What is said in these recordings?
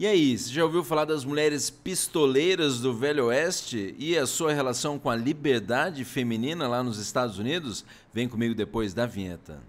E aí, você já ouviu falar das mulheres pistoleiras do Velho Oeste e a sua relação com a liberdade feminina lá nos Estados Unidos? Vem comigo depois da vinheta.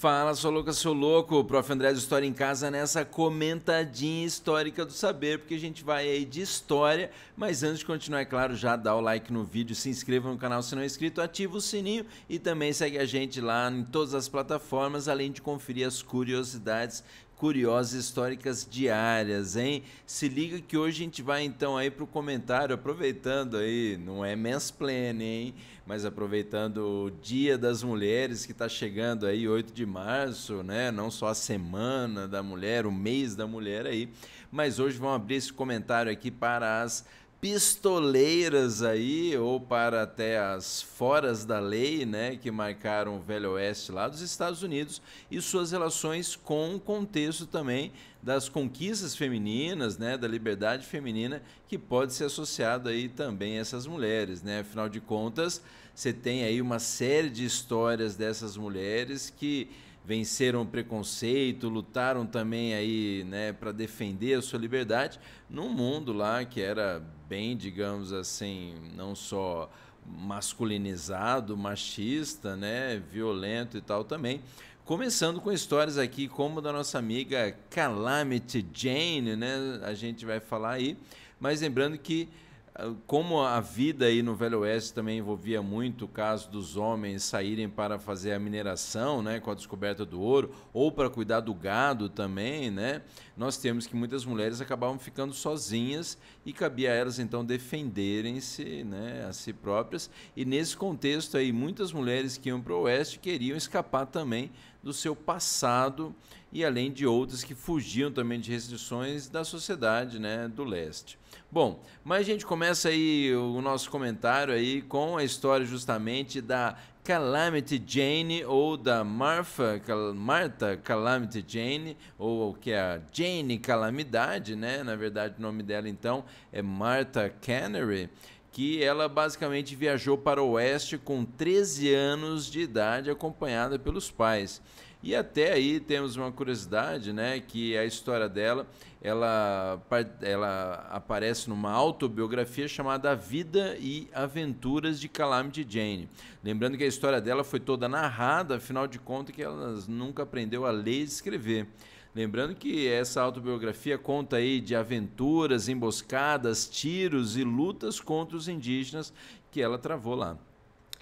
Fala, sou louca, seu louco, Prof. André de História em Casa nessa comentadinha histórica do saber, porque a gente vai aí de história, mas antes de continuar, é claro, já dá o like no vídeo, se inscreva no canal se não é inscrito, ativa o sininho e também segue a gente lá em todas as plataformas, além de conferir as curiosidades curiosas históricas diárias, hein? Se liga que hoje a gente vai então aí para o comentário, aproveitando aí, não é mansplaining, hein? Mas aproveitando o Dia das Mulheres que está chegando aí, 8 de março, né? Não só a Semana da Mulher, o mês da mulher aí, mas hoje vão abrir esse comentário aqui para as pistoleiras aí, ou para até as foras da lei, né, que marcaram o Velho Oeste lá dos Estados Unidos e suas relações com o contexto também das conquistas femininas, né, da liberdade feminina, que pode ser associado aí também a essas mulheres, né? Afinal de contas, você tem aí uma série de histórias dessas mulheres que venceram o preconceito, lutaram também aí, né, para defender a sua liberdade num mundo lá que era bem, digamos assim, não só masculinizado, machista, né, violento e tal também. Começando com histórias aqui como da nossa amiga Calamity Jane, né? A gente vai falar aí, mas lembrando que como a vida aí no Velho Oeste também envolvia muito o caso dos homens saírem para fazer a mineração, né, com a descoberta do ouro, ou para cuidar do gado também, né, nós temos que muitas mulheres acabavam ficando sozinhas e cabia a elas então defenderem-se, né, a si próprias. E nesse contexto aí, muitas mulheres que iam para o Oeste queriam escapar também do seu passado e além de outras que fugiam também de restrições da sociedade né, do leste. Bom, mas a gente começa aí o nosso comentário aí com a história justamente da Calamity Jane ou da Martha, Cal Martha Calamity Jane ou o que é a Jane Calamidade, né? Na verdade o nome dela então é Martha Canary que ela basicamente viajou para o oeste com 13 anos de idade, acompanhada pelos pais. E até aí temos uma curiosidade, né, que a história dela, ela, ela aparece numa autobiografia chamada A Vida e Aventuras de Calamity Jane. Lembrando que a história dela foi toda narrada, afinal de contas que ela nunca aprendeu a ler e escrever. Lembrando que essa autobiografia conta aí de aventuras, emboscadas, tiros e lutas contra os indígenas que ela travou lá.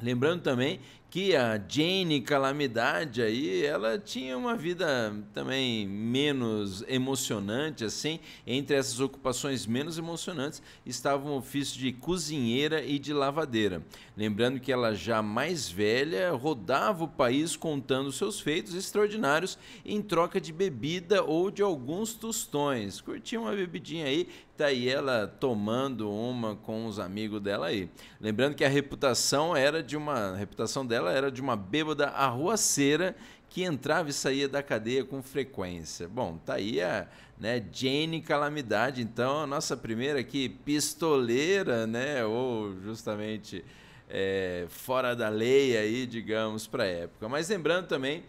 Lembrando também que a Jane Calamidade aí, ela tinha uma vida também menos emocionante, assim. Entre essas ocupações menos emocionantes estava o um ofício de cozinheira e de lavadeira. Lembrando que ela já mais velha rodava o país contando seus feitos extraordinários em troca de bebida ou de alguns tostões. Curtia uma bebidinha aí, tá aí ela tomando uma com os amigos dela aí. Lembrando que a reputação era de uma a reputação dela dela era de uma bêbada arruaceira que entrava e saía da cadeia com frequência. Bom, tá aí a né, Jane Calamidade, então, a nossa primeira aqui pistoleira, né? Ou justamente é, fora da lei aí, digamos, para a época. Mas lembrando também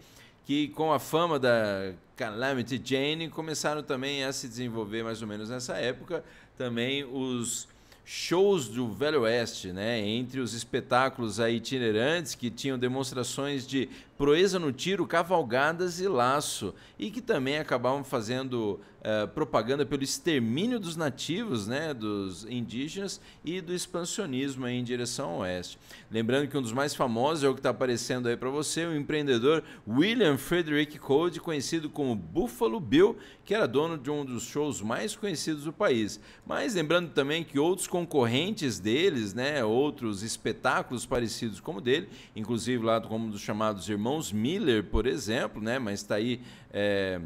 que com a fama da Calamity Jane começaram também a se desenvolver mais ou menos nessa época também os shows do Velho Oeste, né? Entre os espetáculos itinerantes que tinham demonstrações de proeza no tiro, cavalgadas e laço, e que também acabavam fazendo uh, propaganda pelo extermínio dos nativos, né, dos indígenas e do expansionismo em direção ao oeste. Lembrando que um dos mais famosos é o que está aparecendo aí para você, o empreendedor William Frederick Code, conhecido como Buffalo Bill, que era dono de um dos shows mais conhecidos do país. Mas lembrando também que outros concorrentes deles, né, outros espetáculos parecidos como o dele, inclusive lá como dos chamados irmãos irmãos Miller, por exemplo, né? Mas está aí é,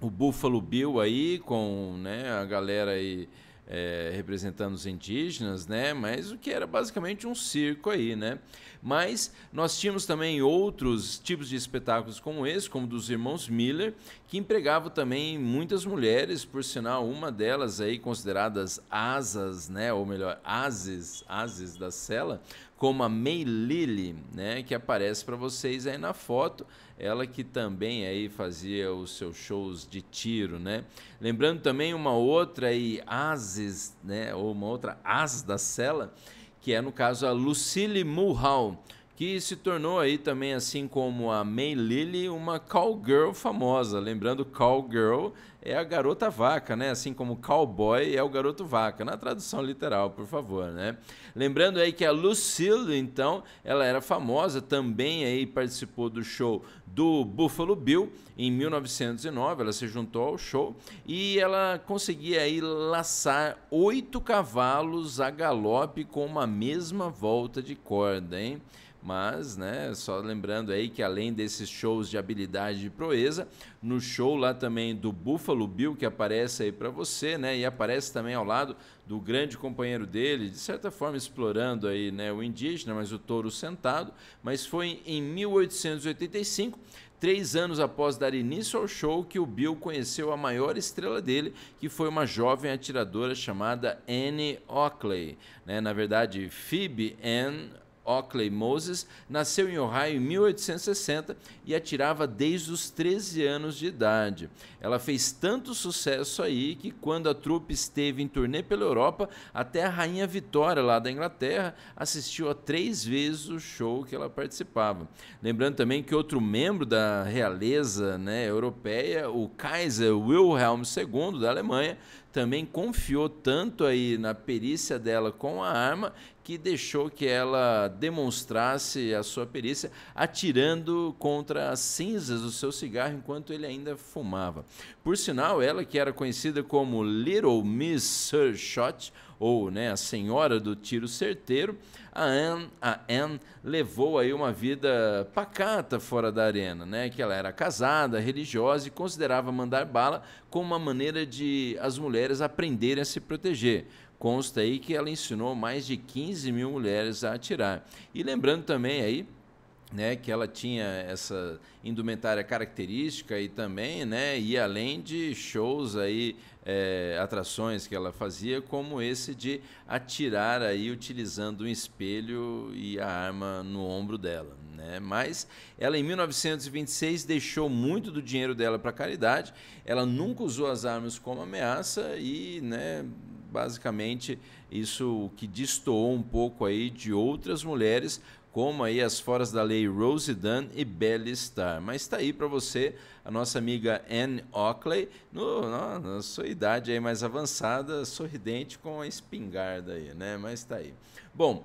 o Buffalo Bill aí com né, a galera aí é, representando os indígenas, né? Mas o que era basicamente um circo aí, né? Mas nós tínhamos também outros tipos de espetáculos como esse, como dos irmãos Miller, que empregavam também muitas mulheres, por sinal, uma delas aí consideradas asas, né? Ou melhor, ases, ases da cela, como a May Lily, né, que aparece para vocês aí na foto, ela que também aí fazia os seus shows de tiro, né? Lembrando também uma outra aí Ases, né, ou uma outra As da cela, que é no caso a Lucille Mulhall que se tornou aí também, assim como a May Lily, uma cowgirl famosa. Lembrando, cowgirl é a garota vaca, né? Assim como cowboy é o garoto vaca, na tradução literal, por favor, né? Lembrando aí que a Lucille, então, ela era famosa, também aí participou do show do Buffalo Bill em 1909, ela se juntou ao show e ela conseguia aí laçar oito cavalos a galope com uma mesma volta de corda, hein? Mas, né, só lembrando aí que além desses shows de habilidade de proeza, no show lá também do Buffalo Bill, que aparece aí para você, né, e aparece também ao lado do grande companheiro dele, de certa forma explorando aí, né, o indígena, mas o touro sentado, mas foi em 1885 Três anos após dar início ao show, que o Bill conheceu a maior estrela dele, que foi uma jovem atiradora chamada Annie Oakley. Né? Na verdade, Phoebe Ann Oakley Moses, nasceu em Ohio em 1860 e atirava desde os 13 anos de idade. Ela fez tanto sucesso aí que quando a trupe esteve em turnê pela Europa, até a rainha Vitória lá da Inglaterra assistiu a três vezes o show que ela participava. Lembrando também que outro membro da realeza, né, europeia, o Kaiser Wilhelm II da Alemanha, também confiou tanto aí na perícia dela com a arma que deixou que ela demonstrasse a sua perícia atirando contra as cinzas do seu cigarro enquanto ele ainda fumava. Por sinal, ela que era conhecida como Little Miss Sir Shot ou né, a senhora do tiro certeiro, a Anne, a Anne levou aí uma vida pacata fora da arena, né? Que ela era casada, religiosa e considerava mandar bala como uma maneira de as mulheres aprenderem a se proteger. Consta aí que ela ensinou mais de 15 mil mulheres a atirar. E lembrando também aí né, que ela tinha essa indumentária característica e também, né, e além de shows aí, é, atrações que ela fazia, como esse de atirar aí utilizando um espelho e a arma no ombro dela, né? Mas ela em 1926 deixou muito do dinheiro dela para caridade. Ela nunca usou as armas como ameaça e, né, basicamente isso que destoou um pouco aí de outras mulheres como aí as foras da lei Rose Dunn e Belle Star. Mas está aí para você a nossa amiga Anne Ockley, no, no, na sua idade aí mais avançada, sorridente com a espingarda aí, né? Mas tá aí. Bom,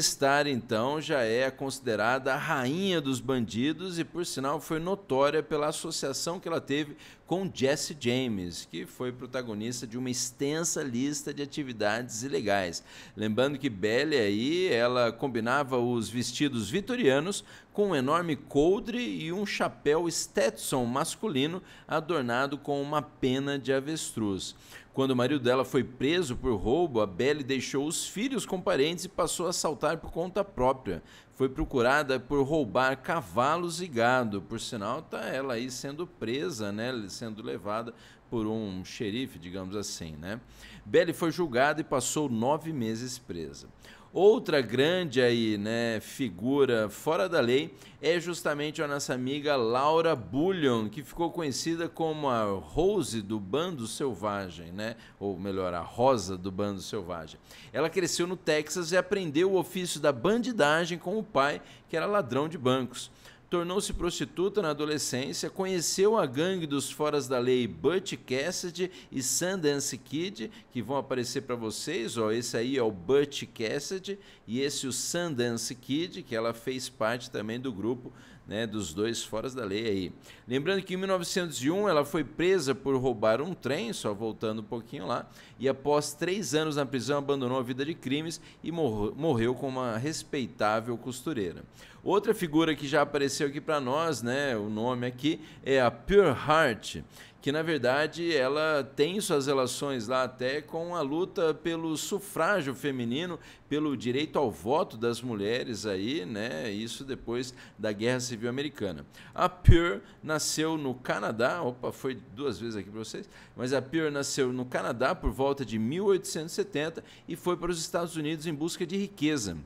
Starr então já é considerada a rainha dos bandidos e por sinal foi notória pela associação que ela teve com Jesse James, que foi protagonista de uma extensa lista de atividades ilegais. Lembrando que Belle aí, ela combinava os vestidos vitorianos com um enorme coldre e um chapéu Stetson masculino, adornado com uma pena de avestruz. Quando o marido dela foi preso por roubo, a Belle deixou os filhos com parentes e passou a saltar por conta própria. Foi procurada por roubar cavalos e gado. Por sinal, tá ela aí sendo presa, né? Sendo levada por um xerife, digamos assim. Né? Belly foi julgada e passou nove meses presa. Outra grande aí, né, figura fora da lei é justamente a nossa amiga Laura Bullion, que ficou conhecida como a Rose do Bando Selvagem, né? Ou melhor, a Rosa do Bando Selvagem. Ela cresceu no Texas e aprendeu o ofício da bandidagem com o pai, que era ladrão de bancos tornou-se prostituta na adolescência, conheceu a gangue dos foras da lei Butch Cassidy e Sundance Kid, que vão aparecer para vocês, ó, esse aí é o Butch Cassidy e esse o Sundance Kid, que ela fez parte também do grupo né, dos dois foras da lei aí. Lembrando que em 1901 ela foi presa por roubar um trem, só voltando um pouquinho lá, e após três anos na prisão abandonou a vida de crimes e morreu com uma respeitável costureira. Outra figura que já apareceu aqui para nós, né, o nome aqui é a Pure Heart, que na verdade ela tem suas relações lá até com a luta pelo sufrágio feminino, pelo direito ao voto das mulheres aí, né? Isso depois da Guerra Civil Americana. A Pure nasceu no Canadá, opa, foi duas vezes aqui para vocês, mas a Pure nasceu no Canadá por volta de 1870 e foi para os Estados Unidos em busca de riqueza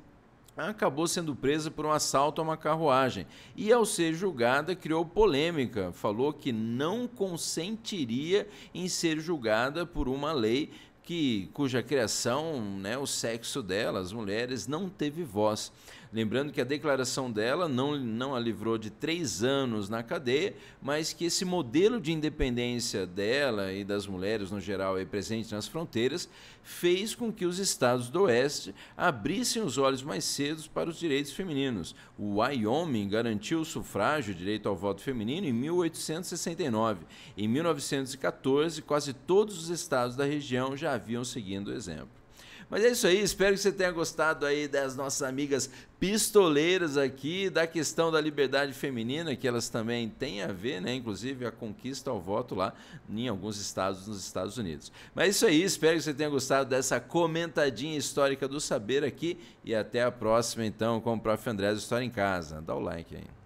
acabou sendo presa por um assalto a uma carruagem e, ao ser julgada, criou polêmica. Falou que não consentiria em ser julgada por uma lei que, cuja criação, né, o sexo dela, as mulheres, não teve voz. Lembrando que a declaração dela não, não a livrou de três anos na cadeia, mas que esse modelo de independência dela e das mulheres no geral aí presente nas fronteiras fez com que os estados do Oeste abrissem os olhos mais cedo para os direitos femininos. O Wyoming garantiu o sufrágio, o direito ao voto feminino, em 1869. Em 1914, quase todos os estados da região já haviam seguido o exemplo. Mas é isso aí, espero que você tenha gostado aí das nossas amigas pistoleiras aqui, da questão da liberdade feminina, que elas também têm a ver, né? Inclusive a conquista ao voto lá em alguns estados nos Estados Unidos. Mas é isso aí, espero que você tenha gostado dessa comentadinha histórica do saber aqui e até a próxima então com o Prof. Andrés História em Casa. Dá o like aí.